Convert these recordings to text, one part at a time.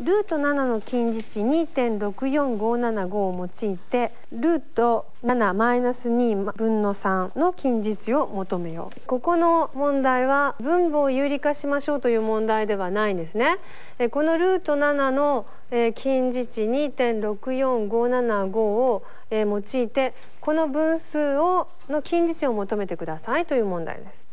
ルート7の近似値2.64575を用いてルート7マイナス2分の3の近似値を求めようここの問題は分母を有理化しましょうという問題ではないんですねこのルート7の近似値2.64575を用いてこの分数をの近似値を求めてくださいという問題です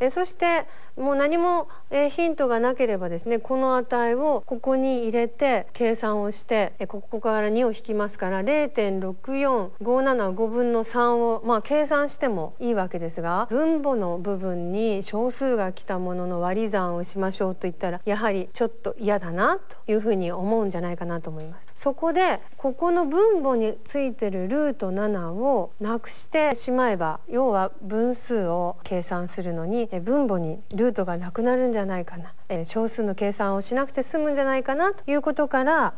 えそしてもう何も、えヒントがなければですねこの値をここに入れて計算をして、えここから2を引きますから0.64575分の3を、まあ、計算してもいいわけですが分母の部分に小数が来たものの割り算をしましょうと言ったらやはりちょっと嫌だなというふうに思うんじゃないかなと思います。そこでここの分母についてるルート7をなくしてしまえば要は分数を計算するのに分母にルートがなくなるんじゃないかな、え小数の計算をしなくて済むんじゃないかなということから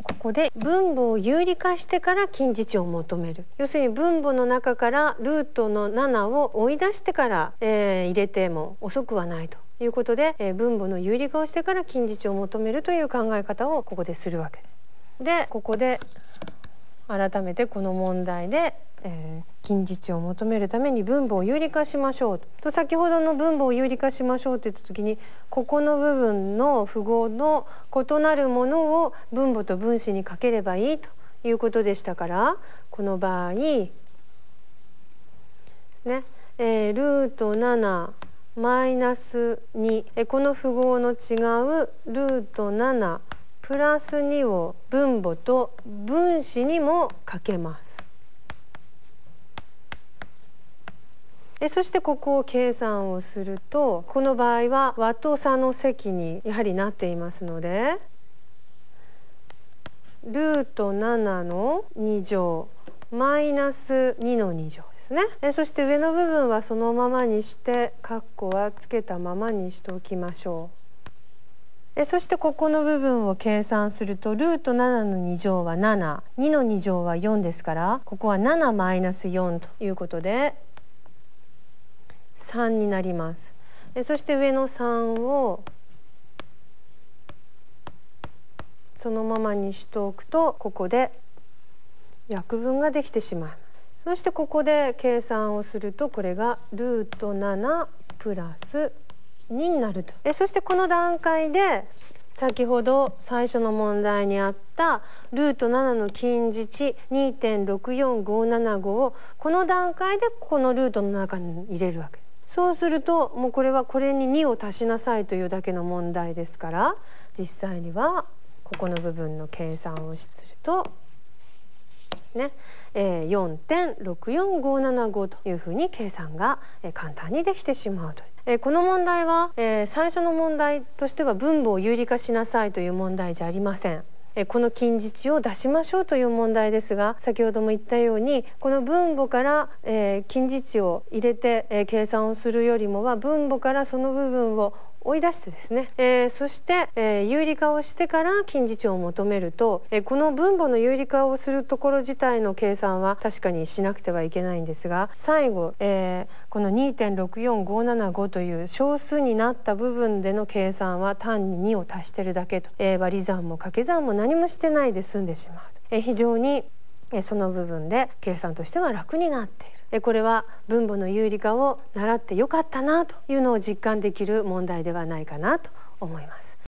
ここで分母を有理化してから近似値を求める要するに分母の中からルートの7を追い出してから、えー、入れても遅くはないということで、えー、分母の有理化をしてから近似値を求めるという考え方をここでするわけです。でここで改めてこの問題で、えー近似値を求めるために分母を有理化しましょうと先ほどの分母を有理化しましょうって言った時にここの部分の符号の異なるものを分母と分子にかければいいということでしたからこの場合ね、えー、ルート7マイナス2えこの符号の違うルート7プラス2を分母と分子にもかけます。えそしてここを計算をするとこの場合は和と差の積にやはりなっていますのでルート7の2乗マイナス2の2乗ですねえそして上の部分はそのままにして括弧はつけたままにしておきましょうえそしてここの部分を計算するとルート7の2乗は72の2乗は4ですからここは7マイナス4ということで3になります。そして上の3をそのままにしておくとここで約分ができてしまう。そしてここで計算をするとこれがルート7プラス2になるとえそしてこの段階で先ほど最初の問題にあったルート7の近似値2.64575をこの段階でこのルートの中に入れるわけです。そうするともうこれはこれに2を足しなさいというだけの問題ですから実際にはここの部分の計算をするとですね、え4.64575というふうに計算が簡単にできてしまうとえこの問題は、え最初の問題としては分母を有理化しなさいという問題じゃありません。この近似値を出しましょうという問題ですが先ほども言ったようにこの分母から近似値を入れて計算をするよりもは分母からその部分を追い出してですね、えー、そして、えー、有利化をしてから近似値を求めると、えー、この分母の有利化をするところ自体の計算は確かにしなくてはいけないんですが最後、えー、この2.64575という小数になった部分での計算は単に2を足してるだけと、えー、割り算も掛け算も何もしてないで済んでしまうと、え非常にその部分で計算としては楽になっているこれは分母の有理化を習ってよかったなというのを実感できる問題ではないかなと思います。